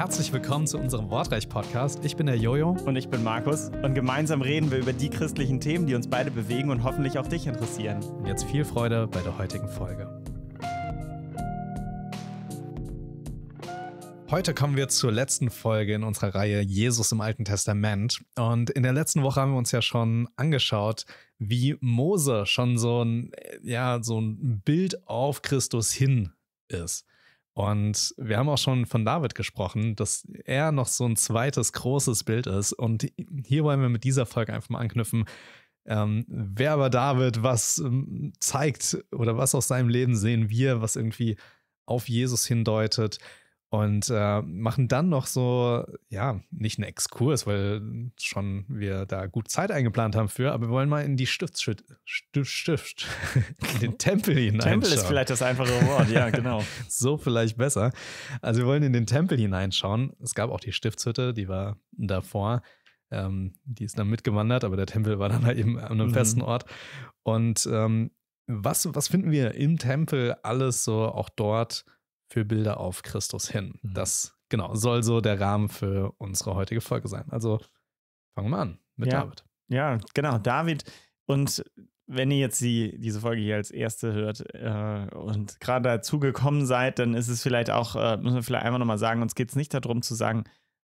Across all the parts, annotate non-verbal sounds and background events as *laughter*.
Herzlich willkommen zu unserem Wortreich-Podcast. Ich bin der Jojo. Und ich bin Markus. Und gemeinsam reden wir über die christlichen Themen, die uns beide bewegen und hoffentlich auch dich interessieren. Und jetzt viel Freude bei der heutigen Folge. Heute kommen wir zur letzten Folge in unserer Reihe Jesus im Alten Testament. Und in der letzten Woche haben wir uns ja schon angeschaut, wie Mose schon so ein, äh, ja, so ein Bild auf Christus hin ist. Und wir haben auch schon von David gesprochen, dass er noch so ein zweites großes Bild ist. Und hier wollen wir mit dieser Folge einfach mal anknüpfen. Ähm, wer aber David was ähm, zeigt oder was aus seinem Leben sehen wir, was irgendwie auf Jesus hindeutet, und äh, machen dann noch so, ja, nicht einen Exkurs, weil schon wir da gut Zeit eingeplant haben für, aber wir wollen mal in die Stiftschütt, Stift, Stift, in den Tempel hineinschauen. Tempel ist vielleicht das einfachere Wort, ja, genau. *laughs* so vielleicht besser. Also wir wollen in den Tempel hineinschauen. Es gab auch die Stiftshütte, die war davor. Ähm, die ist dann mitgewandert, aber der Tempel war dann halt eben an einem mhm. festen Ort. Und ähm, was, was finden wir im Tempel alles so auch dort? für Bilder auf Christus hin. Mhm. Das, genau, soll so der Rahmen für unsere heutige Folge sein. Also fangen wir an mit ja. David. Ja, genau, David. Und wenn ihr jetzt die, diese Folge hier als erste hört äh, und gerade dazu gekommen seid, dann ist es vielleicht auch, äh, müssen wir vielleicht einfach nochmal sagen, uns geht es nicht darum zu sagen,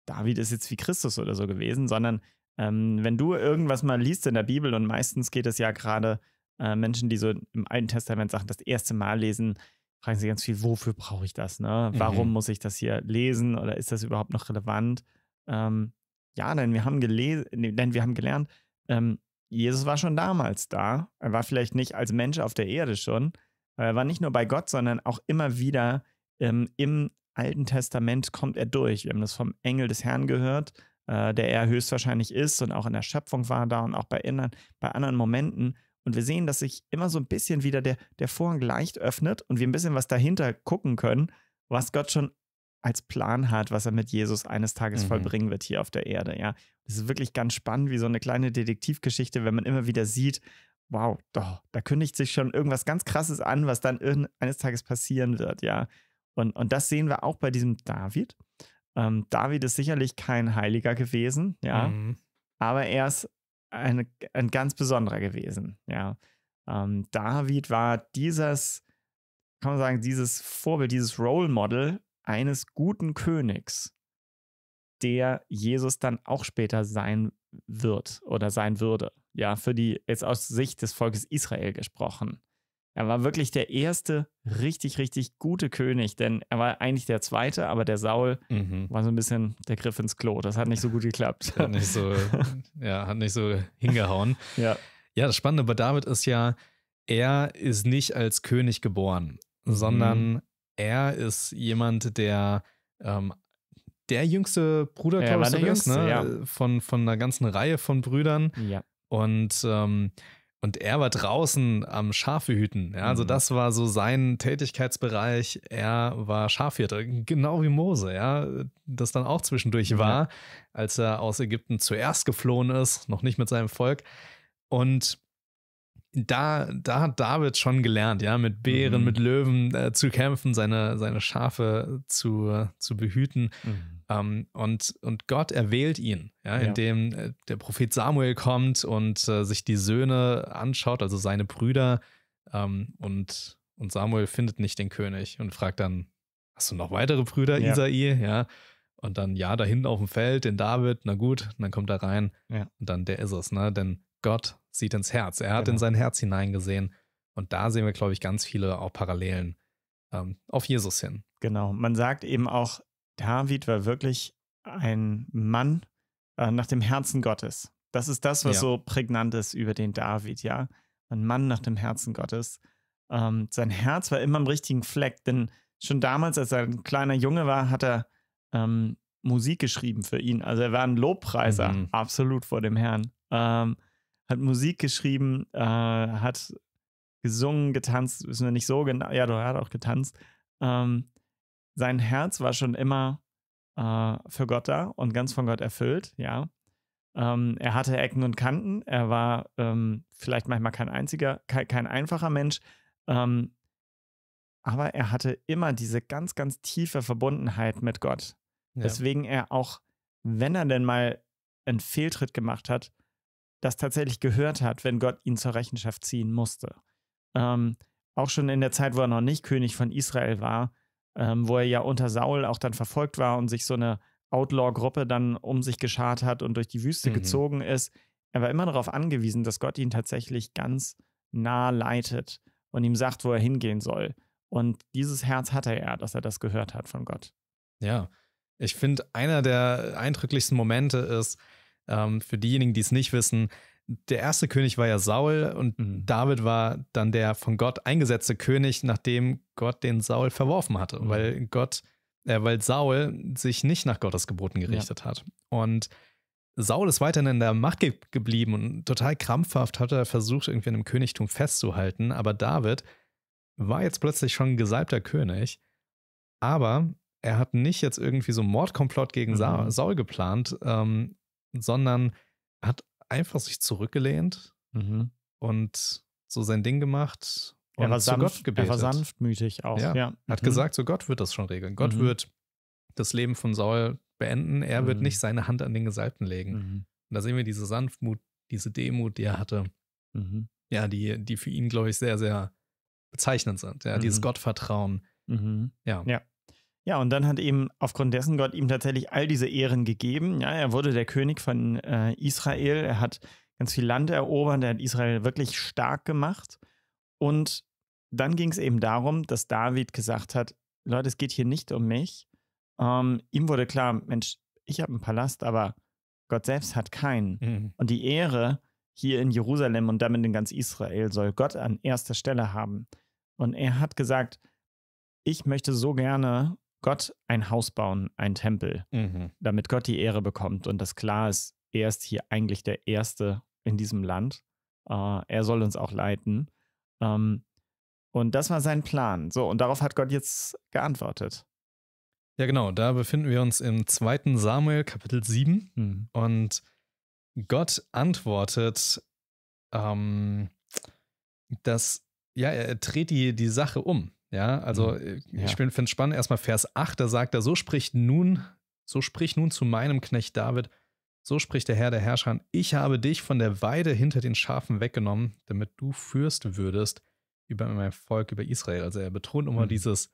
David ist jetzt wie Christus oder so gewesen, sondern ähm, wenn du irgendwas mal liest in der Bibel und meistens geht es ja gerade äh, Menschen, die so im Alten Testament Sachen das erste Mal lesen, fragen sie ganz viel, wofür brauche ich das? Ne? Warum mhm. muss ich das hier lesen oder ist das überhaupt noch relevant? Ähm, ja, denn wir haben gelesen, denn wir haben gelernt, ähm, Jesus war schon damals da. Er war vielleicht nicht als Mensch auf der Erde schon, aber er war nicht nur bei Gott, sondern auch immer wieder ähm, im Alten Testament kommt er durch. Wir haben das vom Engel des Herrn gehört, äh, der er höchstwahrscheinlich ist und auch in der Schöpfung war da und auch bei, innern, bei anderen Momenten. Und wir sehen, dass sich immer so ein bisschen wieder der, der Vorhang leicht öffnet und wir ein bisschen was dahinter gucken können, was Gott schon als Plan hat, was er mit Jesus eines Tages mhm. vollbringen wird hier auf der Erde. Ja, das ist wirklich ganz spannend, wie so eine kleine Detektivgeschichte, wenn man immer wieder sieht, wow, doch, da kündigt sich schon irgendwas ganz Krasses an, was dann eines Tages passieren wird. Ja, und, und das sehen wir auch bei diesem David. Ähm, David ist sicherlich kein Heiliger gewesen, ja, mhm. aber er ist eine, ein ganz besonderer gewesen. Ja. Ähm, David war dieses, kann man sagen, dieses Vorbild, dieses Role Model eines guten Königs, der Jesus dann auch später sein wird oder sein würde. Ja, für die, jetzt aus Sicht des Volkes Israel gesprochen. Er war wirklich der erste richtig, richtig gute König, denn er war eigentlich der zweite, aber der Saul mhm. war so ein bisschen der Griff ins Klo. Das hat nicht so gut geklappt. Hat nicht so, *laughs* ja, hat nicht so hingehauen. Ja. ja, das Spannende bei David ist ja, er ist nicht als König geboren, sondern mhm. er ist jemand, der ähm, der jüngste Bruder, ist, ich, ne? ja. Äh, von, von einer ganzen Reihe von Brüdern. Ja. Und ähm, und er war draußen am Schafehüten. Ja, also mhm. das war so sein Tätigkeitsbereich. Er war Schafhirte, genau wie Mose, ja, das dann auch zwischendurch war, als er aus Ägypten zuerst geflohen ist, noch nicht mit seinem Volk. Und da, da hat David schon gelernt, ja, mit Bären, mhm. mit Löwen äh, zu kämpfen, seine, seine Schafe zu, äh, zu behüten. Mhm. Ähm, und, und Gott erwählt ihn, ja, ja. indem äh, der Prophet Samuel kommt und äh, sich die Söhne anschaut, also seine Brüder. Ähm, und, und Samuel findet nicht den König und fragt dann: Hast du noch weitere Brüder, ja. Isai? Ja. Und dann, ja, da hinten auf dem Feld, den David, na gut, und dann kommt er rein. Ja. Und dann, der ist es, ne? Denn Gott sieht ins Herz. Er hat genau. in sein Herz hineingesehen. Und da sehen wir, glaube ich, ganz viele auch Parallelen ähm, auf Jesus hin. Genau. Man sagt eben auch, David war wirklich ein Mann äh, nach dem Herzen Gottes. Das ist das, was ja. so prägnant ist über den David, ja. Ein Mann nach dem Herzen Gottes. Ähm, sein Herz war immer am richtigen Fleck, denn schon damals, als er ein kleiner Junge war, hat er ähm, Musik geschrieben für ihn. Also er war ein Lobpreiser, mhm. absolut vor dem Herrn. Ähm, hat Musik geschrieben, äh, hat gesungen, getanzt, wissen wir nicht so genau. Ja, du hat auch getanzt. Ähm, sein Herz war schon immer äh, für Gott da und ganz von Gott erfüllt, ja. Ähm, er hatte Ecken und Kanten, er war ähm, vielleicht manchmal kein einziger, kein, kein einfacher Mensch, ähm, aber er hatte immer diese ganz, ganz tiefe Verbundenheit mit Gott. Ja. Deswegen er auch, wenn er denn mal einen Fehltritt gemacht hat, das tatsächlich gehört hat, wenn Gott ihn zur Rechenschaft ziehen musste. Ähm, auch schon in der Zeit, wo er noch nicht König von Israel war, ähm, wo er ja unter Saul auch dann verfolgt war und sich so eine Outlaw-Gruppe dann um sich geschart hat und durch die Wüste mhm. gezogen ist. Er war immer darauf angewiesen, dass Gott ihn tatsächlich ganz nah leitet und ihm sagt, wo er hingehen soll. Und dieses Herz hatte er, dass er das gehört hat von Gott. Ja, ich finde, einer der eindrücklichsten Momente ist, ähm, für diejenigen, die es nicht wissen, der erste König war ja Saul und mhm. David war dann der von Gott eingesetzte König, nachdem Gott den Saul verworfen hatte, mhm. weil Gott, äh, weil Saul sich nicht nach Gottes Geboten gerichtet ja. hat. Und Saul ist weiterhin in der Macht ge geblieben und total krampfhaft hat er versucht, irgendwie an dem Königtum festzuhalten, aber David war jetzt plötzlich schon ein gesalbter König, aber er hat nicht jetzt irgendwie so einen Mordkomplott gegen mhm. Saul geplant, ähm, sondern hat einfach sich zurückgelehnt mhm. und so sein Ding gemacht und er war zu Gott gebetet. Er war sanftmütig auch. Ja, ja. Hat mhm. gesagt, so Gott wird das schon regeln. Gott mhm. wird das Leben von Saul beenden. Er wird mhm. nicht seine Hand an den Gesalbten legen. Mhm. Und da sehen wir diese Sanftmut, diese Demut, die er hatte. Mhm. Ja, die, die für ihn, glaube ich, sehr, sehr bezeichnend sind. Ja, dieses Gottvertrauen. Ja. ja. Ja, und dann hat eben aufgrund dessen Gott ihm tatsächlich all diese Ehren gegeben. Ja, er wurde der König von äh, Israel, er hat ganz viel Land erobert, er hat Israel wirklich stark gemacht. Und dann ging es eben darum, dass David gesagt hat, Leute, es geht hier nicht um mich. Ähm, ihm wurde klar, Mensch, ich habe einen Palast, aber Gott selbst hat keinen. Mhm. Und die Ehre hier in Jerusalem und damit in ganz Israel soll Gott an erster Stelle haben. Und er hat gesagt, ich möchte so gerne Gott ein Haus bauen, ein Tempel, mhm. damit Gott die Ehre bekommt und das klar ist, er ist hier eigentlich der Erste in diesem Land. Uh, er soll uns auch leiten. Um, ähm, und das war sein Plan. So, und darauf hat Gott jetzt geantwortet. Ja, genau. Da befinden wir uns im 2. Samuel, Kapitel 7. Mhm. Und Gott antwortet, ähm, dass, ja, er dreht die, die Sache um. Ja, also mhm. äh, ja. ich finde es spannend. Erstmal Vers 8, da sagt er, so spricht nun, so spricht nun zu meinem Knecht David, so spricht der Herr der Herrscher, ich habe dich von der Weide hinter den Schafen weggenommen, damit du Fürst würdest über mein Volk, über Israel. Also er betont immer mhm. dieses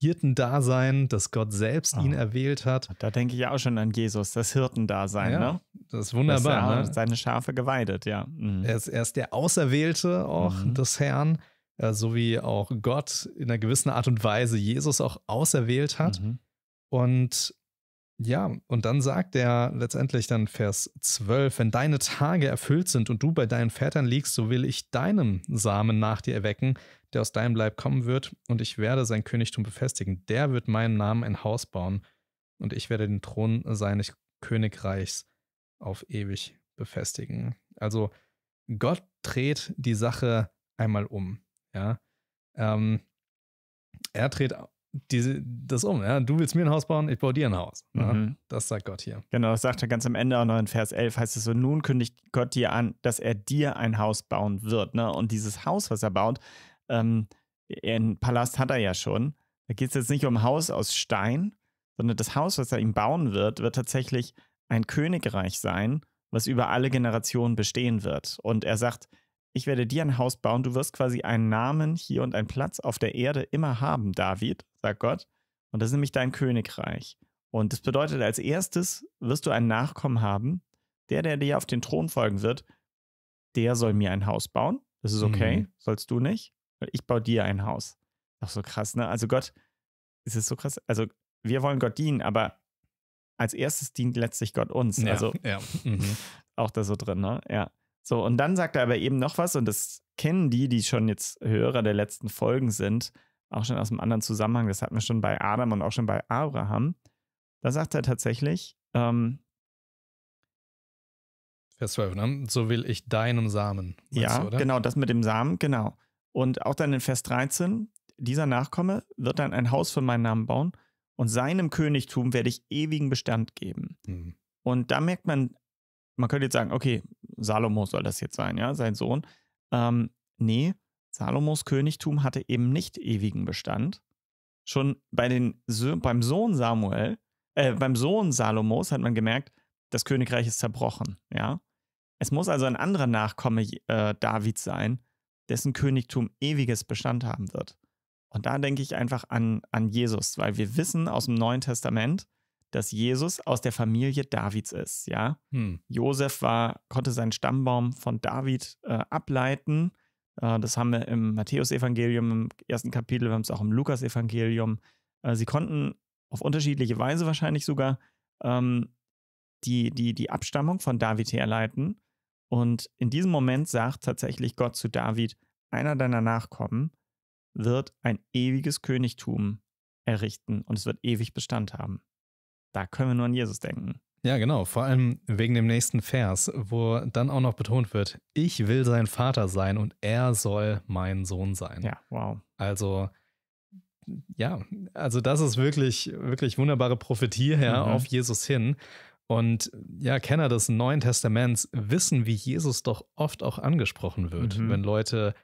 Hirtendasein, dass Gott selbst oh. ihn ah. erwählt hat. Da denke ich auch schon an Jesus, das Hirtendasein, ja, ne? Das ist wunderbar. er ne? seine Schafe geweidet, ja. Mhm. Er, ist, er, ist, der Auserwählte auch mhm. des Herrn. Äh, so wie auch Gott in einer gewissen Art und Weise Jesus auch auserwählt hat. Mhm. Und ja, und dann sagt er letztendlich dann Vers 12, wenn deine Tage erfüllt sind und du bei deinen Vätern liegst, so will ich deinem Samen nach dir erwecken, der aus deinem Leib kommen wird, und ich werde sein Königtum befestigen. Der wird meinen Namen ein Haus bauen, und ich werde den Thron seines Königreichs auf ewig befestigen. Also Gott dreht die Sache einmal um. Ja. Ähm, er dreht diese, das um. Ja? Du willst mir ein Haus bauen, ich baue dir ein Haus. Ja? Ne? Mhm. Das sagt Gott hier. Genau, das sagt er ganz am Ende auch noch in Vers 11, heißt es so, nun kündigt Gott dir an, dass er dir ein Haus bauen wird. Ne? Und dieses Haus, was er baut, ähm, einen Palast hat er ja schon. Da geht es jetzt nicht um ein Haus aus Stein, sondern das Haus, was er ihm bauen wird, wird tatsächlich ein Königreich sein, was über alle Generationen bestehen wird. Und er sagt, ich werde dir ein Haus bauen, du wirst quasi einen Namen hier und einen Platz auf der Erde immer haben, David, sagt Gott. Und das ist nämlich dein Königreich. Und das bedeutet, als erstes wirst du einen Nachkommen haben. Der, der dir auf den Thron folgen wird, der soll mir ein Haus bauen. Das ist okay, mhm. sollst du nicht. Ich baue dir ein Haus. Ach so krass, ne? Also Gott, es ist so krass. Also wir wollen Gott dienen, aber als erstes dient letztlich Gott uns. Ja, also ja. Mhm. *laughs* auch da so drin, ne? Ja. So, und dann sagt er aber eben noch was, und das kennen die, die schon jetzt Hörer der letzten Folgen sind, auch schon aus einem anderen Zusammenhang, das hatten wir schon bei Adam und auch schon bei Abraham. Da sagt er tatsächlich, ähm, Vers 12, ne? So will ich deinem Samen. Ja, du, genau, das mit dem Samen, genau. Und auch dann in Vers 13, dieser Nachkomme wird dann ein Haus für meinen Namen bauen und seinem Königtum werde ich ewigen Bestand geben. Mhm. Und da merkt man man könnte jetzt sagen, okay, Salomo soll das jetzt sein, ja, sein Sohn. Ähm, nee, Salomos Königtum hatte eben nicht ewigen Bestand. Schon bei den, beim Sohn Samuel, äh, beim Sohn Salomos hat man gemerkt, das Königreich ist zerbrochen, ja. Es muss also ein anderer Nachkomme äh, Davids sein, dessen Königtum ewiges Bestand haben wird. Und da denke ich einfach an, an Jesus, weil wir wissen aus dem Neuen Testament, dass Jesus aus der Familie Davids ist. Ja, hm. Josef war, konnte seinen Stammbaum von David äh, ableiten. Äh, das haben wir im Matthäusevangelium im ersten Kapitel, wir haben es auch im Lukasevangelium. Äh, sie konnten auf unterschiedliche Weise wahrscheinlich sogar ähm, die, die, die Abstammung von David herleiten. Und in diesem Moment sagt tatsächlich Gott zu David: Einer deiner Nachkommen wird ein ewiges Königtum errichten und es wird ewig Bestand haben da können wir nur an Jesus denken. Ja, genau, vor allem wegen dem nächsten Vers, wo dann auch noch betont wird, ich will sein Vater sein und er soll mein Sohn sein. Ja, wow. Also, ja, also das ist wirklich, wirklich wunderbare Prophetie ja, mhm. auf Jesus hin. Und ja, Kenner des Neuen Testaments wissen, wie Jesus doch oft auch angesprochen wird, mhm. wenn Leute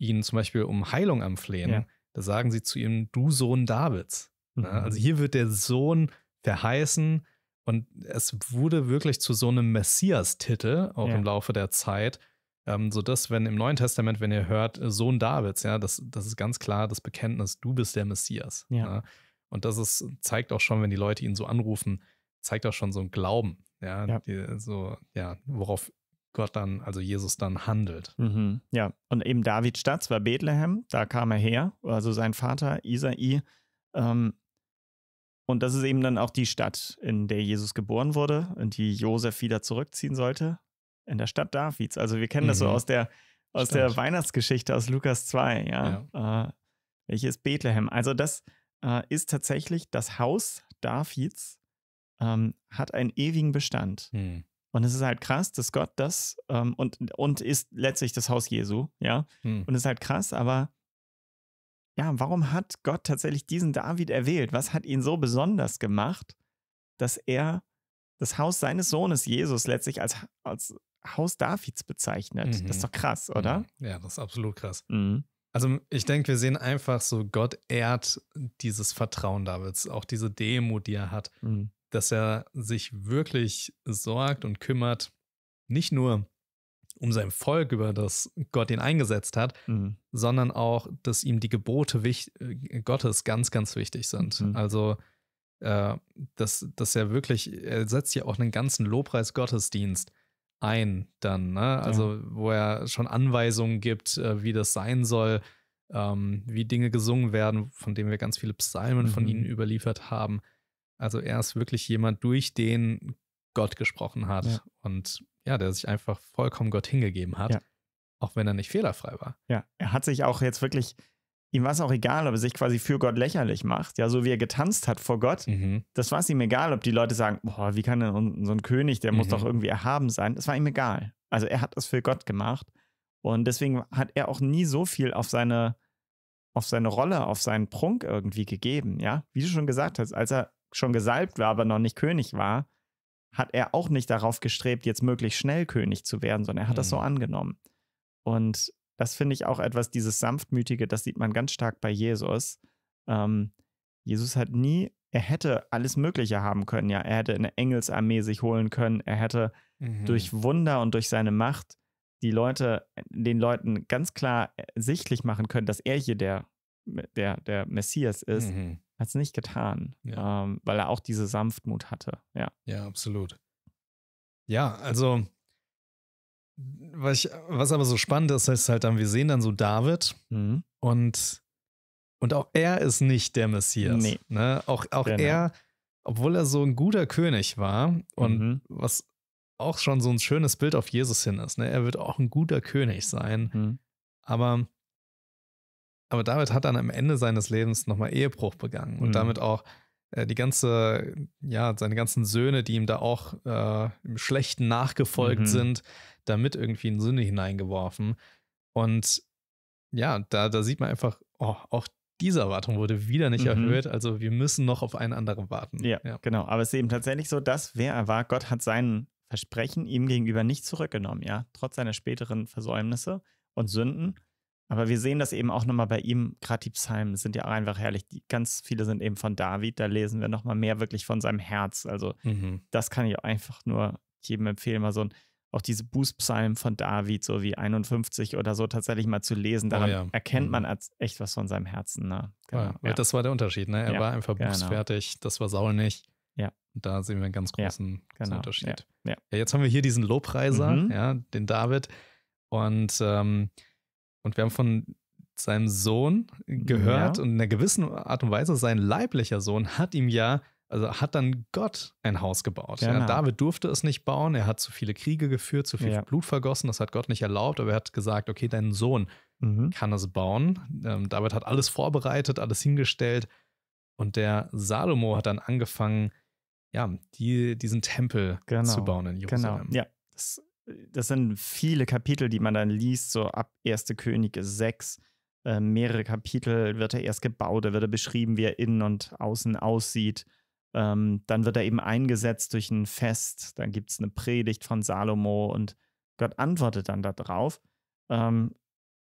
ihn zum Beispiel um Heilung anflehen. Ja. Da sagen sie zu ihm, du Sohn Davids. Also mhm. Also hier wird der Sohn verheißen. Und es wurde wirklich zu so einem Messias-Titel auch ja. im Laufe der Zeit. Ähm, sodass, wenn im Neuen Testament, wenn ihr hört, Sohn Davids, ja, das, das ist ganz klar das Bekenntnis, du bist der Messias. Ja. ja. Ne? Und das ist, zeigt auch schon, wenn die Leute ihn so anrufen, zeigt auch schon so ein Glauben, ja, ja. Die, so, ja, worauf Gott dann, also Jesus dann handelt. Mhm, ja, und eben Davids Stadt war Bethlehem, da kam er her, also sein Vater Isai. Ähm, und das ist eben dann auch die Stadt, in der Jesus geboren wurde und die Josef wieder zurückziehen sollte. In der Stadt Davids. Also wir kennen mhm. das so mhm. aus der, aus der Weihnachtsgeschichte aus Lukas 2, ja. ja. Äh, welches Bethlehem. Also das äh, ist tatsächlich das Haus Davids, ähm, hat einen ewigen Bestand. Mhm. Und es ist halt krass, dass Gott das ähm, und, und ist letztlich das Haus Jesu, ja. Mhm. Und es ist halt krass, aber ja, warum hat Gott tatsächlich diesen David erwählt? Was hat ihn so besonders gemacht, dass er das Haus seines Sohnes Jesus letztlich als, als Haus Davids bezeichnet? Mhm. Das ist mhm. doch krass, oder? Ja, das ist absolut krass. Mhm. Also ich denke, wir sehen einfach so, Gott ehrt dieses Vertrauen Davids, auch diese Demut, die er hat, mhm. dass er sich wirklich sorgt und kümmert, nicht nur um sein Volk, über das Gott ihn eingesetzt hat, mhm. sondern auch, dass ihm die Gebote äh, Gottes ganz, ganz wichtig sind. Mhm. Also, äh, dass, dass er wirklich, er setzt ja auch einen ganzen Lobpreis-Gottesdienst ein, dann, ne? Also, ja. wo er schon Anweisungen gibt, äh, wie das sein soll, ähm, wie Dinge gesungen werden, von denen wir ganz viele Psalmen mhm. von ihnen mhm. überliefert haben. Also, er ist wirklich jemand, durch den Gott gesprochen hat. Ja. Und ja, der sich einfach vollkommen Gott hingegeben hat, ja. auch wenn er nicht fehlerfrei war. Ja, er hat sich auch jetzt wirklich, ihm war es auch egal, ob er sich quasi für Gott lächerlich macht. Ja, so wie er getanzt hat vor Gott, mhm. das war es ihm egal, ob die Leute sagen, boah, wie kann denn so ein König, der mhm. muss doch irgendwie erhaben sein. Das war ihm egal. Also er hat es für Gott gemacht. Und deswegen hat er auch nie so viel auf seine, auf seine Rolle, auf seinen Prunk irgendwie gegeben, ja. Wie du schon gesagt hast, als er schon gesalbt war, aber noch nicht König war, hat er auch nicht darauf gestrebt, jetzt möglichst schnell König zu werden, sondern er hat mhm. das so mhm. angenommen. Und das finde ich auch etwas, dieses Sanftmütige, das sieht man ganz stark bei Jesus. Ähm, Jesus hat nie, er hätte alles Mögliche haben können, ja. Er hätte eine Engelsarmee sich holen können, er hätte mhm. durch Wunder und durch seine Macht die Leute, äh, den Leuten ganz klar äh, sichtlich machen können, dass er hier der, der, der Messias ist. Mhm hat es nicht getan, ja. ähm, weil er auch diese Sanftmut hatte. Ja, ja absolut. Ja, also was, ich, was aber so spannend ist, ist halt dann, wir sehen dann so David mhm. und, und auch er ist nicht der Messias. Nee. Ne? Auch, auch genau. er, obwohl er so ein guter König war und mhm. was auch schon so ein schönes Bild auf Jesus hin ist, ne? er wird auch ein guter König sein, mhm. aber aber David hat dann am Ende seines Lebens nochmal Ehebruch begangen und mhm. damit auch äh, die ganze, ja, seine ganzen Söhne, die ihm da auch äh, im Schlechten nachgefolgt mhm. sind, damit irgendwie in Sünde hineingeworfen. Und ja, da, da sieht man einfach, oh, auch diese Erwartung wurde wieder nicht mhm. erhöht. Also wir müssen noch auf einen anderen warten. Ja, ja, genau. Aber es ist eben tatsächlich so, dass wer er war, Gott hat sein Versprechen ihm gegenüber nicht zurückgenommen, ja, trotz seiner späteren Versäumnisse und Sünden. Aber wir sehen das eben auch nochmal bei ihm. Gerade die Psalmen sind ja auch einfach herrlich. Die, ganz viele sind eben von David. Da lesen wir nochmal mehr wirklich von seinem Herz. Also, mhm. das kann ich auch einfach nur jedem empfehlen, mal so ein, auch diese Bußpsalmen von David, so wie 51 oder so, tatsächlich mal zu lesen. Oh Daran oh ja. erkennt man mhm. echt was von seinem Herzen. Ne? Oh genau, ja, ja. Das war der Unterschied. Ne? Er war einfach genau. bußfertig. Das war Saul nicht. Ja. Und da sehen wir einen ganz großen, genau. Unterschied. Ja. jetzt haben wir hier diesen Lobpreiser, mhm. ja, den David. Und. Ähm, und wir haben von seinem Sohn gehört ja. und in einer gewissen Art und Weise sein leiblicher Sohn hat ihm ja, also hat dann Gott ein Haus gebaut. Genau. Ja, David durfte es nicht bauen, er hat zu viele Kriege geführt, zu viel ja. Blut vergossen, das hat Gott nicht erlaubt, aber er hat gesagt, okay, dein Sohn mhm. kann es bauen. Ähm, David hat alles vorbereitet, alles hingestellt und der Salomo hat dann angefangen, ja, die, diesen Tempel genau. zu bauen in genau. Jerusalem. Genau. Ja. Das das sind viele Kapitel, die man dann liest, so ab 1. Könige 6. Ähm, mehrere Kapitel wird er erst gebaut, da wird er beschrieben, wie er innen und außen aussieht. Ähm, dann wird er eben eingesetzt durch ein Fest, dann gibt es eine Predigt von Salomo und Gott antwortet dann darauf. Ähm,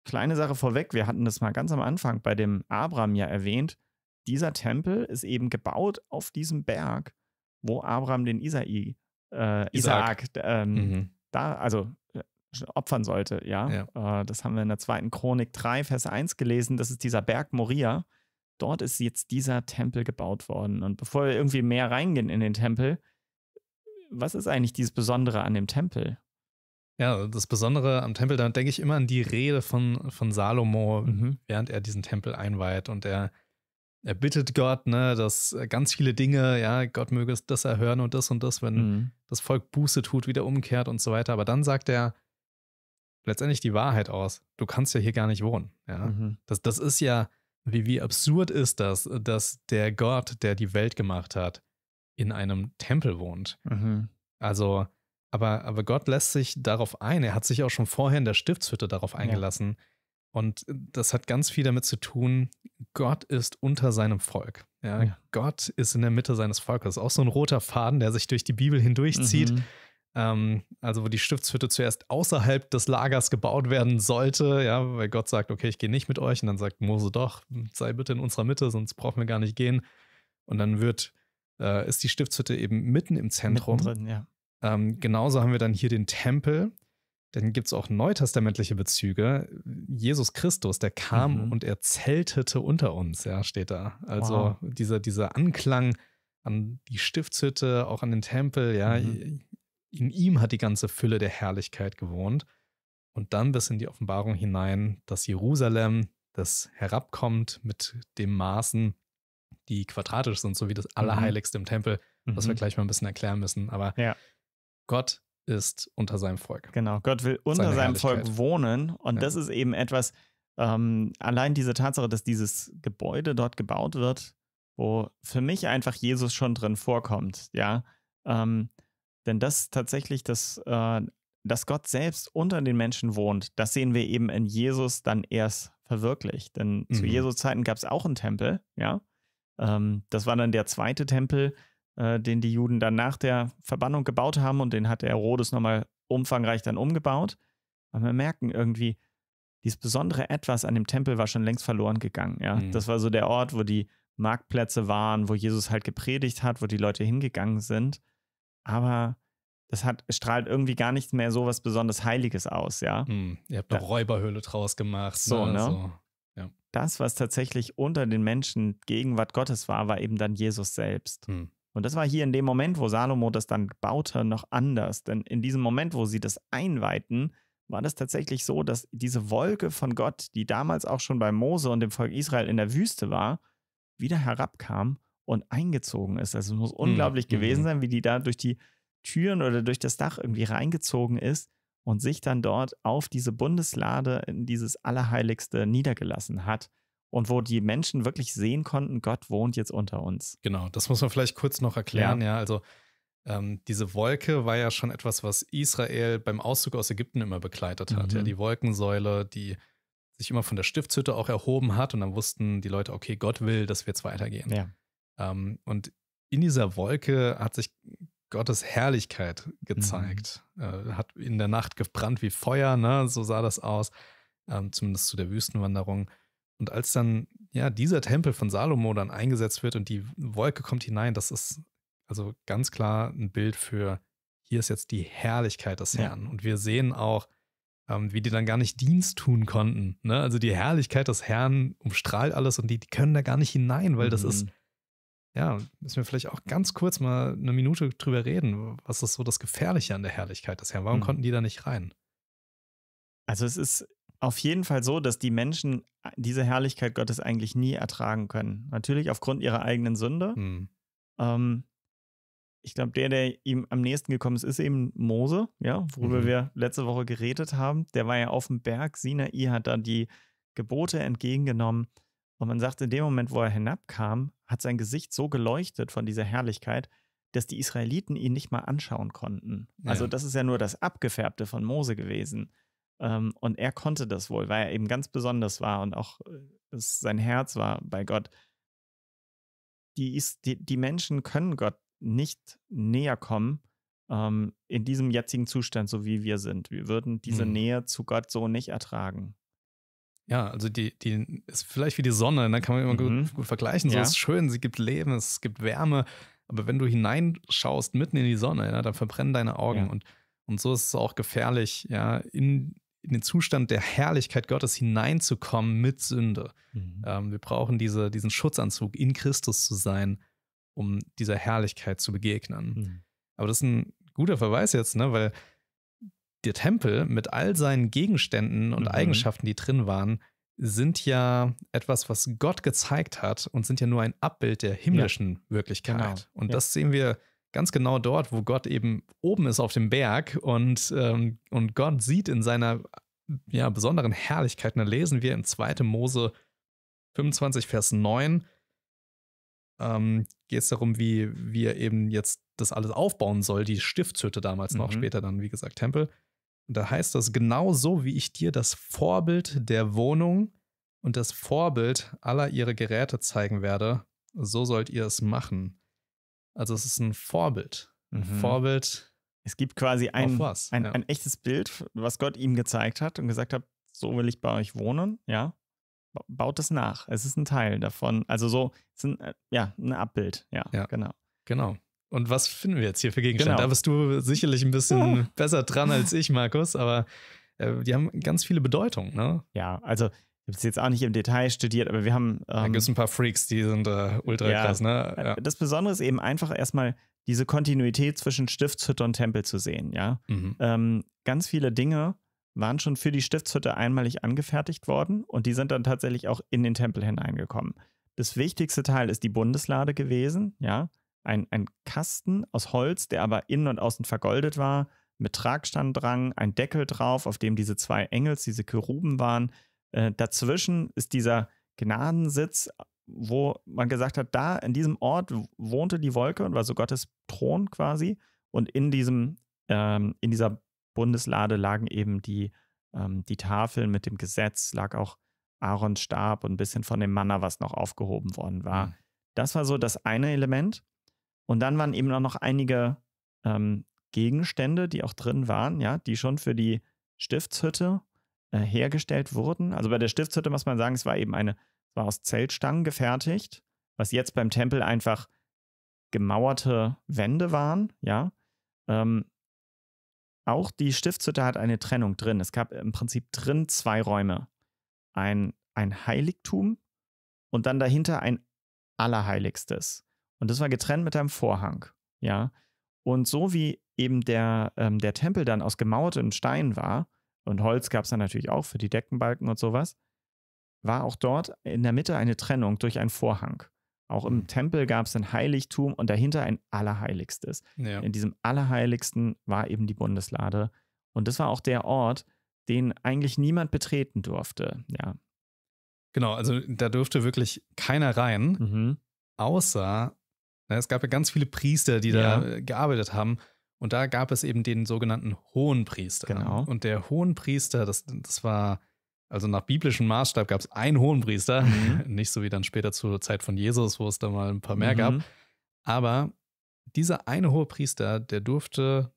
kleine Sache vorweg, wir hatten das mal ganz am Anfang bei dem Abraham ja erwähnt. Dieser Tempel ist eben gebaut auf diesem Berg, wo Abraham den Isai, äh, Isaac, Isaac ähm, mhm da, also äh, opfern sollte, ja. ja. Äh, das haben wir in der zweiten Chronik 3, Vers 1 gelesen. Das ist dieser Berg Moria. Dort ist jetzt dieser Tempel gebaut worden. Und bevor wir irgendwie mehr reingehen in den Tempel, was ist eigentlich dieses Besondere an dem Tempel? Ja, das Besondere am Tempel, da denke ich immer an die Rede von, von Salomo, mhm. während er diesen Tempel einweiht und er er bittet Gott, ne, dass äh, ganz viele Dinge, ja, Gott möge das erhören und das und das, wenn mhm. das Volk Buße tut, wieder umkehrt und so weiter. Aber dann sagt er letztendlich die Wahrheit aus. Du kannst ja hier gar nicht wohnen. Ja? Mhm. Das, das ist ja, wie, wie absurd ist das, dass der Gott, der die Welt gemacht hat, in einem Tempel wohnt. Mhm. Also, aber, aber Gott lässt sich darauf ein. Er hat sich auch schon vorher in der Stiftshütte darauf eingelassen. Ja und das hat ganz viel damit zu tun, Gott ist unter seinem Volk. Ja, ja. Gott ist in der Mitte seines Volkes. Auch so ein roter Faden, der sich durch die Bibel hindurchzieht. Mhm. Ähm, also, wo die Stiftshütte zuerst außerhalb des Lagers gebaut werden sollte, ja, weil Gott sagt, okay, ich gehe nicht mit euch. Und dann sagt Mose doch, sei bitte in unserer Mitte, sonst brauchen wir gar nicht gehen. Und dann wird, äh, ist die Stiftshütte eben mitten im Zentrum. Mittendrin, ja. Ähm, genauso haben wir dann hier den Tempel dann gibt es auch neutestamentliche Bezüge. Jesus Christus, der kam mhm. und er zeltete unter uns, ja, steht da. Also wow. dieser, dieser Anklang an die Stiftshütte, auch an den Tempel, ja, mhm. in ihm hat die ganze Fülle der Herrlichkeit gewohnt. Und dann bis in die Offenbarung hinein, dass Jerusalem, das herabkommt mit dem Maßen, die quadratisch sind, so wie das mhm. Allerheiligste mhm. im Tempel, was wir mhm. gleich mal ein bisschen erklären müssen. Aber ja. Gott ist unter seinem Volk. Genau, Gott will unter seinem Volk wohnen. Und ja. das ist eben etwas, ähm, allein diese Tatsache, dass dieses Gebäude dort gebaut wird, wo für mich einfach Jesus schon drin vorkommt, ja. Ähm, denn das tatsächlich, das, äh, dass Gott selbst unter den Menschen wohnt, das sehen wir eben in Jesus dann erst verwirklicht. Denn mhm. zu Jesu Zeiten gab es auch einen Tempel, ja. Ähm, das war dann der zweite Tempel, äh, den die Juden dann nach der Verbannung gebaut haben und den hat der Herodes nochmal umfangreich dann umgebaut. Aber wir merken irgendwie, dieses besondere Etwas an dem Tempel war schon längst verloren gegangen. Ja? Mhm. Das war so der Ort, wo die Marktplätze waren, wo Jesus halt gepredigt hat, wo die Leute hingegangen sind. Aber das hat, strahlt irgendwie gar nicht mehr so was besonders Heiliges aus, ja. Mm, ihr habt eine Räuberhöhle draus gemacht. So, ne? ne? So. Also, ja. Das, was tatsächlich unter den Menschen Gegenwart Gottes war, war eben dann Jesus selbst. Mm. Und das war hier in dem Moment, wo Salomo das dann baute, noch anders. Denn in diesem Moment, wo sie das einweihten, war das tatsächlich so, dass diese Wolke von Gott, die damals auch schon bei Mose und dem Volk Israel in der Wüste war, wieder herabkam und eingezogen ist. Also es muss mhm, unglaublich mhm. gewesen sein, wie die da durch die Türen oder durch das Dach irgendwie reingezogen ist und sich dann dort auf diese Bundeslade in dieses Allerheiligste niedergelassen hat und wo die Menschen wirklich sehen konnten, Gott wohnt jetzt unter uns. Genau, das muss man vielleicht kurz noch erklären, ja. ja also ähm, diese Wolke war ja schon etwas, was Israel beim Auszug aus Ägypten immer begleitet hat. Mhm. Ja, die Wolkensäule, die sich immer von der Stiftshütte auch erhoben hat. Und dann wussten die Leute, okay, Gott will, dass wir jetzt weitergehen. Ja. Ähm, und in dieser Wolke hat sich Gottes Herrlichkeit gezeigt. Mhm. Äh, hat in der Nacht gebrannt wie Feuer, ne? so sah das aus. Ähm, zumindest zu der Wüstenwanderung. Und als dann ja dieser Tempel von Salomo dann eingesetzt wird und die Wolke kommt hinein, das ist also ganz klar ein Bild für hier ist jetzt die Herrlichkeit des Herrn. Ja. Und wir sehen auch, ähm, wie die dann gar nicht Dienst tun konnten. Ne? Also die Herrlichkeit des Herrn umstrahlt alles und die, die können da gar nicht hinein, weil das ist, mhm. ja, müssen wir vielleicht auch ganz kurz mal eine Minute drüber reden. Was ist so das Gefährliche an der Herrlichkeit des Herrn? Warum mhm. konnten die da nicht rein? Also es ist auf jeden Fall so, dass die Menschen äh, diese Herrlichkeit Gottes eigentlich nie ertragen können. Natürlich aufgrund ihrer eigenen Sünde. Mhm. Ähm, ich glaube, der, der ihm am nächsten gekommen ist, ist eben Mose, ja, worüber mhm. wir letzte Woche geredet haben. Der war ja auf dem Berg Sinai, hat da die Gebote entgegengenommen. Und man sagt, in dem Moment, wo er hinabkam, hat sein Gesicht so geleuchtet von dieser Herrlichkeit, dass die Israeliten ihn nicht mal anschauen konnten. Also das ist ja nur das Abgefärbte von Mose gewesen. Ähm, und er konnte das wohl, weil er eben ganz besonders war und auch äh, es, sein Herz war bei Gott. Die, ist, die, die Menschen können Gott nicht näher kommen ähm, in diesem jetzigen Zustand, so wie wir sind. Wir würden diese mhm. Nähe zu Gott so nicht ertragen. Ja, also die, die ist vielleicht wie die Sonne, da ne, kann man immer mhm. gut, gut, vergleichen. So ja. ist schön, sie gibt Leben, es gibt Wärme. Aber wenn du hineinschaust mitten in die Sonne, ja, dann verbrennen deine Augen. Ja. Und, und so ist es auch gefährlich, ja, in in den Zustand der Herrlichkeit Gottes hineinzukommen mit Sünde. Mhm. Ähm, wir brauchen diese, diesen Schutzanzug, in Christus zu sein, um dieser Herrlichkeit zu begegnen. Mhm. Aber das ist ein guter Verweis jetzt, ne? weil der Tempel mit all seinen Gegenständen und mhm. Eigenschaften, die drin waren, sind ja etwas, was Gott gezeigt hat und sind ja nur ein Abbild der himmlischen ja. Genau. Wirklichkeit. Genau. Und ja. das sehen wir ganz genau dort, wo Gott eben oben ist auf dem Berg und, ähm, und Gott sieht in seiner ja, besonderen Herrlichkeit. Und da lesen wir in 2. Mose 25, Vers 9, ähm, geht es darum, wie er eben jetzt das alles aufbauen soll, die Stiftshütte damals noch, mhm. später dann, wie gesagt, Tempel. Und da heißt das, genau so wie ich dir das Vorbild der Wohnung und das Vorbild aller ihrer Geräte zeigen werde, so sollt ihr es machen. Also es ist ein Vorbild. Ein mhm. Vorbild. Es gibt quasi ein, ein, ja. ein echtes Bild, was Gott ihm gezeigt hat und gesagt hat, so will ich bei euch wohnen, ja. Baut es nach. Es ist ein Teil davon. Also so, es ist ein, äh, ja, ein Abbild. Ja, ja. genau. Genau. Und was finden wir jetzt hier für Gegenstände? Genau. Da bist du sicherlich ein bisschen besser dran als ich, Markus, aber äh, die haben ganz viele Bedeutungen, ne? Ja, also habe es jetzt auch nicht im Detail studiert, aber wir haben. Ähm, da gibt es ein paar Freaks, die sind äh, ultra ja, krass, ne? Äh, ja. Das Besondere ist eben einfach erstmal diese Kontinuität zwischen Stiftshütte und Tempel zu sehen, ja. Mhm. Ähm, ganz viele Dinge waren schon für die Stiftshütte einmalig angefertigt worden und die sind dann tatsächlich auch in den Tempel hineingekommen. Das wichtigste Teil ist die Bundeslade gewesen, ja. Ein, ein Kasten aus Holz, der aber innen und außen vergoldet war, mit Tragstand dran, ein Deckel drauf, auf dem diese zwei Engels, diese Cheruben waren, äh, dazwischen ist dieser Gnadensitz, wo man gesagt hat, da in diesem Ort wohnte die Wolke und war so Gottes Thron quasi. Und in diesem, ähm, in dieser Bundeslade lagen eben die, ähm, die Tafeln mit dem Gesetz, lag auch Aarons Stab und ein bisschen von dem Manna, was noch aufgehoben worden war. Mhm. Das war so das eine Element. Und dann waren eben auch noch einige ähm, Gegenstände, die auch drin waren, ja, die schon für die Stiftshütte äh, hergestellt wurden. Also bei der Stiftshütte muss man sagen, es war eben eine, es war aus Zeltstangen gefertigt, was jetzt beim Tempel einfach gemauerte Wände waren, ja. Ähm, auch die Stiftshütte hat eine Trennung drin. Es gab im Prinzip drin zwei Räume. Ein, ein Heiligtum und dann dahinter ein Allerheiligstes. Und das war getrennt mit einem Vorhang, ja. Und so wie eben der, ähm, der Tempel dann aus gemauertem Stein war, und Holz gab es dann natürlich auch für die Deckenbalken und sowas. War auch dort in der Mitte eine Trennung durch einen Vorhang. Auch im hm. Tempel gab es ein Heiligtum und dahinter ein Allerheiligstes. Ja. In diesem Allerheiligsten war eben die Bundeslade. Und das war auch der Ort, den eigentlich niemand betreten durfte. Ja. Genau, also da durfte wirklich keiner rein, mhm. außer na, es gab ja ganz viele Priester, die ja. da gearbeitet haben. Und da gab es eben den sogenannten Hohenpriester. Genau. Und der Hohenpriester, das, das war, also nach biblischem Maßstab gab es einen Hohenpriester, mhm. *laughs* nicht so wie dann später zur Zeit von Jesus, wo es da mal ein paar mehr mhm. gab. Aber dieser eine Hohepriester, der durfte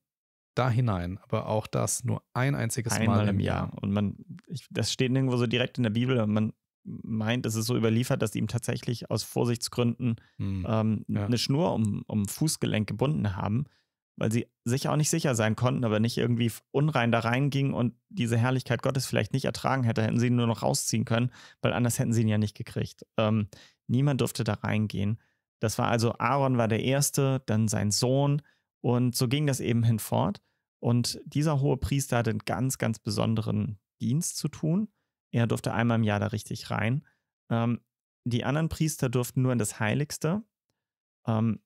da hinein, aber auch das nur ein einziges Einmal Mal im Jahr. Jahr. Und man, ich, das steht irgendwo so direkt in der Bibel und man meint, es ist so überliefert, dass die ihm tatsächlich aus Vorsichtsgründen hm. ähm, ja. eine Schnur um, um Fußgelenk gebunden haben, weil sie sich auch nicht sicher sein konnten, aber nicht irgendwie unrein da reingingen und diese Herrlichkeit Gottes vielleicht nicht ertragen hätte, hätten sie ihn nur noch rausziehen können, weil anders hätten sie ihn ja nicht gekriegt. Ähm, niemand durfte da reingehen. Das war also Aaron war der Erste, dann sein Sohn und so ging das eben hinfort. Und dieser hohe Priester hatte einen ganz, ganz besonderen Dienst zu tun. Er durfte einmal im Jahr da richtig rein. Ähm, die anderen Priester durften nur in das Heiligste. Ähm,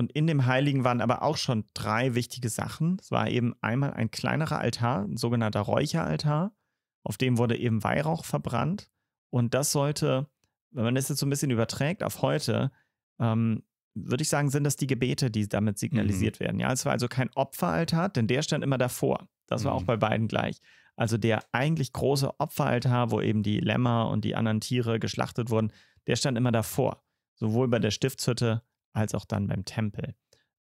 und in dem Heiligen waren aber auch schon drei wichtige Sachen. Es war eben einmal ein kleinerer Altar, ein sogenannter Räucheraltar, auf dem wurde eben Weihrauch verbrannt. Und das sollte, wenn man das jetzt so ein bisschen überträgt auf heute, ähm, würde ich sagen, sind das die Gebete, die damit signalisiert mhm. werden. Ja, es war also kein Opferaltar, denn der stand immer davor. Das war mhm. auch bei beiden gleich. Also der eigentlich große Opferaltar, wo eben die Lämmer und die anderen Tiere geschlachtet wurden, der stand immer davor. Sowohl bei der Stiftshütte als auch dann beim Tempel.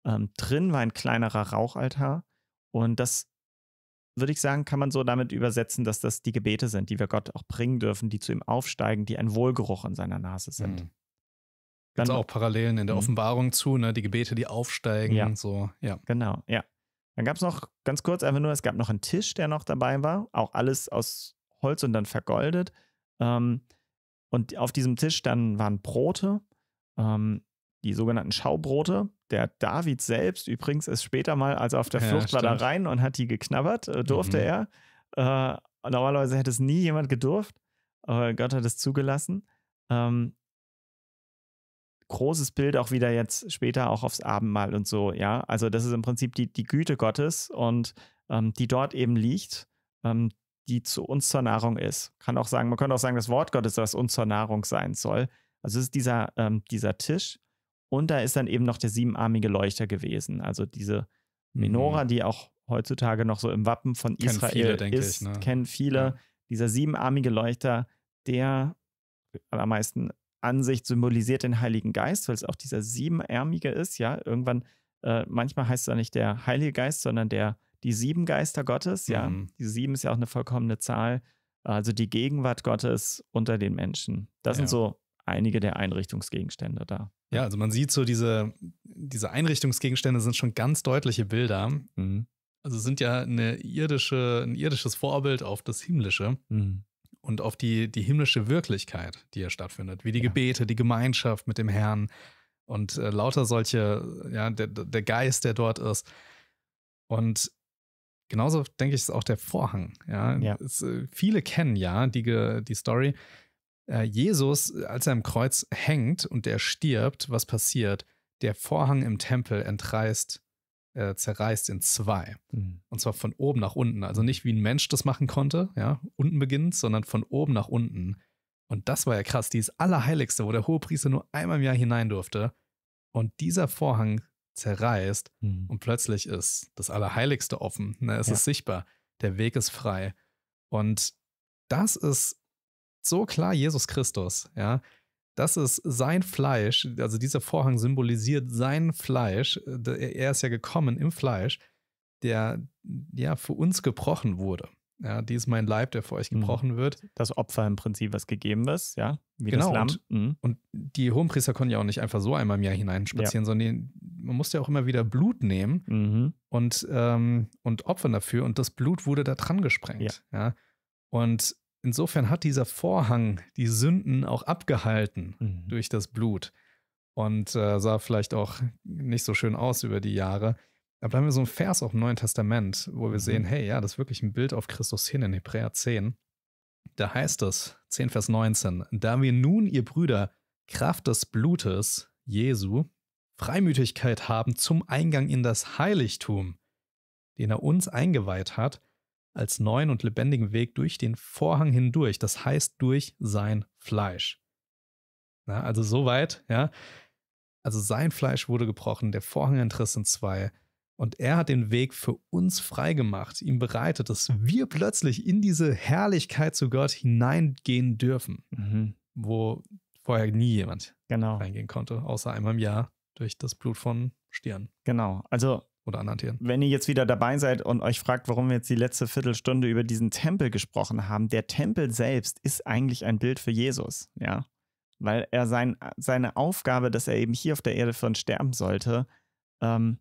Ähm, drin war ein kleinerer Rauchaltar und das würde ich sagen, kann man so damit übersetzen, dass das die Gebete sind, die wir Gott auch bringen dürfen, die zu ihm aufsteigen, die ein Wohlgeruch in seiner Nase sind. Mhm. Gibt auch Parallelen in der mhm. Offenbarung zu, ne? Die Gebete, die aufsteigen, ja. so, ja. Genau, ja. Dann gab es noch, ganz kurz, einfach nur, es gab noch einen Tisch, der noch dabei war, auch alles aus Holz und dann vergoldet. Ähm, und auf diesem Tisch dann waren Brote, ähm, die sogenannten Schaubrote. Der David selbst übrigens ist später mal, als er auf der Flucht stimmt. war, da rein und hat die geknabbert, äh, durfte mhm. er. Äh, normalerweise hätte es nie jemand gedurft, aber Gott hat es zugelassen. Ähm, großes Bild auch wieder jetzt später auch aufs Abendmahl und so, ja. Also das ist im Prinzip die, die Güte Gottes und ähm, die dort eben liegt, ähm, die zu uns zur Nahrung ist. Kann auch sagen, man könnte auch sagen, das Wort Gottes, das uns zur Nahrung sein soll. Also es ist dieser, ähm, dieser Tisch und da ist dann eben noch der siebenarmige Leuchter gewesen. Also diese mhm. Menora, mhm. die auch heutzutage noch so im Wappen von kennen Israel viele, ist, ich, ne? kennen viele. Ja. Dieser siebenarmige Leuchter, der allermeisten Ansicht symbolisiert den Heiligen Geist, weil es auch dieser siebenärmige ist, ja, irgendwann, äh, manchmal heißt es ja nicht der Heilige Geist, sondern der, die sieben Geister Gottes, ja. Mhm. Die sieben ist ja auch eine vollkommene Zahl, also die Gegenwart Gottes unter den Menschen. Das ja. sind so einige der Einrichtungsgegenstände da. Ja, also man sieht so, diese, diese Einrichtungsgegenstände sind schon ganz deutliche Bilder. Mhm. Also sind ja eine irdische, ein irdisches Vorbild auf das Himmlische. Mhm und auf die, die himmlische Wirklichkeit, die hier stattfindet, wie die ja. Gebete, die Gemeinschaft mit dem Herrn und äh, lauter solche, ja, der, der Geist, der dort ist. Und genauso, denke ich, ist auch der Vorhang. Ja, ja. Es, äh, viele kennen ja die, die Story, äh, Jesus, äh, als er am Kreuz hängt und er stirbt, was passiert? Der Vorhang im Tempel entreißt, äh, zerreißt in zwei. Mhm. Und zwar von oben nach unten. Also nicht wie ein Mensch das machen konnte, ja, unten beginnt, sondern von oben nach unten. Und das war ja krass, dieses Allerheiligste, wo der Hohepriester nur einmal im Jahr hinein durfte. Und dieser Vorhang zerreißt mhm. und plötzlich ist das Allerheiligste offen. Ne? Es ja. ist sichtbar. Der Weg ist frei. Und das ist so klar Jesus Christus, ja. Das ist sein Fleisch, also dieser Vorhang symbolisiert sein Fleisch. Äh, er ist ja gekommen im Fleisch, der ja für uns gebrochen wurde. Ja, dies ist mein Leib, der für euch mhm. gebrochen mhm. wird. Das Opfer im Prinzip, was gegeben ist, ja. Wie genau, das Lamm. Und, mhm. und die Hohenpriester konnten ja auch nicht einfach so einmal im Jahr hineinspazieren, ja. sondern man musste ja auch immer wieder Blut nehmen mhm. und, ähm, und opfern dafür. Und das Blut wurde da dran gesprengt. Ja. ja. Und insofern hat dieser Vorhang die Sünden auch abgehalten mhm. durch das Blut und äh, sah vielleicht auch nicht so schön aus über die Jahre. Aber dann haben wir so ein Vers auch im Neuen Testament, wo wir mhm. sehen, hey, ja, das ist wirklich ein Bild auf Christus hin in Hebräer 10. Da heißt es, 10 Vers 19, da wir nun, ihr Brüder, Kraft des Blutes Jesu, Freimütigkeit haben zum Eingang in das Heiligtum, den er uns eingeweiht hat, als neuen und lebendigen Weg durch den Vorhang hindurch, das heißt durch sein Fleisch. Na, also soweit, ja. Also sein Fleisch wurde gebrochen, der Vorhang entriss in zwei. Und er hat den Weg für uns freigemacht, ihm bereitet, dass wir plötzlich in diese Herrlichkeit zu Gott hineingehen dürfen, mhm. wo vorher nie jemand genau. reingehen konnte, außer einmal im Jahr durch das Blut von Stirn. Genau. Also oder anderen Tieren. Wenn ihr jetzt wieder dabei seid und euch fragt, warum wir jetzt die letzte Viertelstunde über diesen Tempel gesprochen haben, der Tempel selbst ist eigentlich ein Bild für Jesus, ja. Weil er sein, seine Aufgabe, dass er eben hier auf der Erde von sterben sollte, ähm,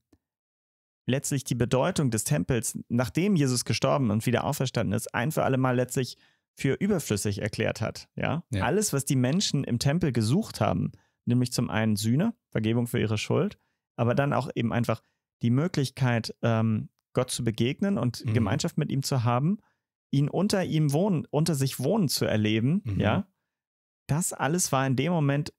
letztlich die Bedeutung des Tempels, nachdem Jesus gestorben und wieder auferstanden ist, ein für alle Mal letztlich für überflüssig erklärt hat. Ja? ja? Alles, was die Menschen im Tempel gesucht haben, nämlich zum einen Sühne, Vergebung für ihre Schuld, aber dann auch eben einfach die Möglichkeit, ähm, Gott zu begegnen und mhm. Gemeinschaft mit ihm zu haben, ihn unter ihm wohnen, unter sich wohnen zu erleben, mhm. ja, das alles war in dem Moment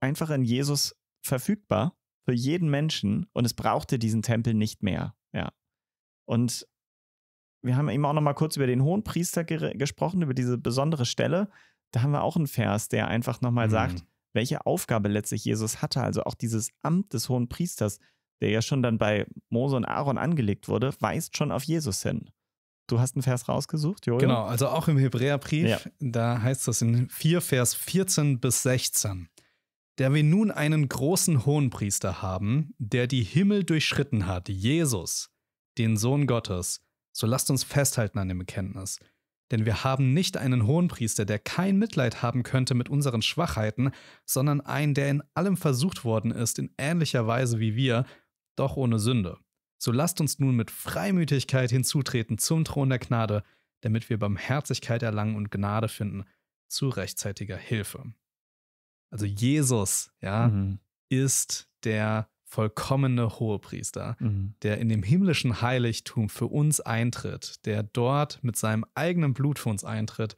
einfach in Jesus verfügbar für jeden Menschen und es brauchte diesen Tempel nicht mehr, ja. Und wir haben eben auch noch mal kurz über den hohen Priester gesprochen, über diese besondere Stelle. Da haben wir auch einen Vers, der einfach noch mal mhm. sagt, welche Aufgabe letztlich Jesus hatte, also auch dieses Amt des hohen Priesters der ja schon dann bei Mose und Aaron angelegt wurde, weist schon auf Jesus hin. Du hast einen Vers rausgesucht, Jojo? Genau, also auch im Hebräerbrief, ja. da heißt das in 4, Vers 14 bis 16. Da wir nun einen großen Hohenpriester haben, der die Himmel durchschritten hat, Jesus, den Sohn Gottes, so lasst uns festhalten an dem Bekenntnis. Denn wir haben nicht einen Hohenpriester, der kein Mitleid haben könnte mit unseren Schwachheiten, sondern einen, der in allem versucht worden ist, in ähnlicher Weise wie wir, doch ohne Sünde. So lasst uns nun mit Freimütigkeit hinzutreten zum Thron der Gnade, damit wir Barmherzigkeit erlangen und Gnade finden zu rechtzeitiger Hilfe. Also Jesus, ja, mhm. ist der vollkommene Hohepriester, mhm. der in dem himmlischen Heiligtum für uns eintritt, der dort mit seinem eigenen Blut für uns eintritt,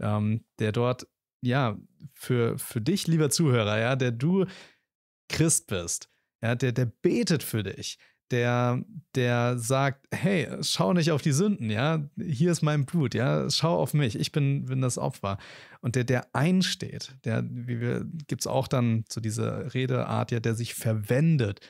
ähm, der dort, ja, für, für dich, lieber Zuhörer, ja, der du Christ bist, ja, der, der betet für dich, der, der sagt, hey, schau nicht auf die Sünden, ja, hier ist mein Blut, ja, schau auf mich, ich bin, bin das Opfer. Und der, der einsteht, der, wie wir, gibt es auch dann zu so dieser Redeart, ja, der sich verwendet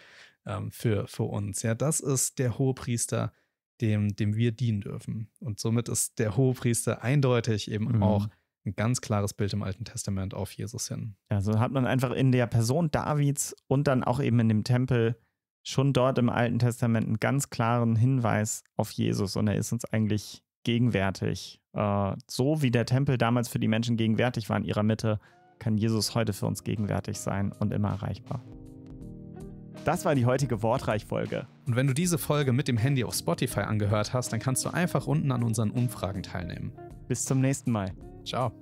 ähm, für, für uns, ja, das ist der Hohepriester, dem, dem wir dienen dürfen. Und somit ist der Hohepriester eindeutig eben mhm. auch ein ganz klares Bild im Alten Testament auf Jesus hin. Also hat man einfach in der Person Davids und dann auch eben in dem Tempel schon dort im Alten Testament einen ganz klaren Hinweis auf Jesus und er ist uns eigentlich gegenwärtig. Äh, so wie der Tempel damals für die Menschen gegenwärtig war in ihrer Mitte, kann Jesus heute für uns gegenwärtig sein und immer erreichbar. Das war die heutige Wortreich-Folge. Und wenn du diese Folge mit dem Handy auf Spotify angehört hast, dann kannst du einfach unten an unseren Umfragen teilnehmen. Bis zum nächsten Mal. Ciao.